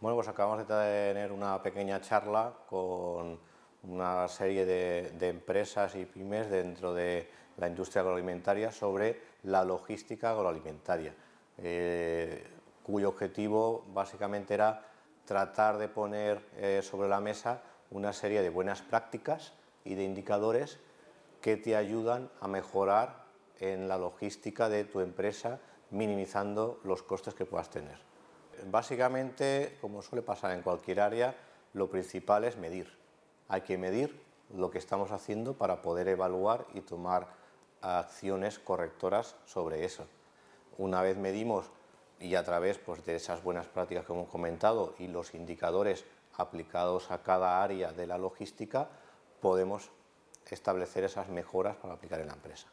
Bueno, pues acabamos de tener una pequeña charla con una serie de, empresas y pymes dentro de la industria agroalimentaria sobre la logística agroalimentaria, eh, cuyo objetivo básicamente era tratar de poner eh, sobre la mesa una serie de buenas prácticas y de indicadores que te ayudan a mejorar en la logística de tu empresa, minimizando los costes que puedas tener básicamente, como suele pasar en cualquier área, lo principal es medir. Hay que medir lo que estamos haciendo para poder evaluar y tomar acciones correctoras sobre eso. Una vez medimos y a través pues, de esas buenas prácticas que hemos comentado y los indicadores aplicados a cada área de la logística, podemos establecer esas mejoras para aplicar en la empresa.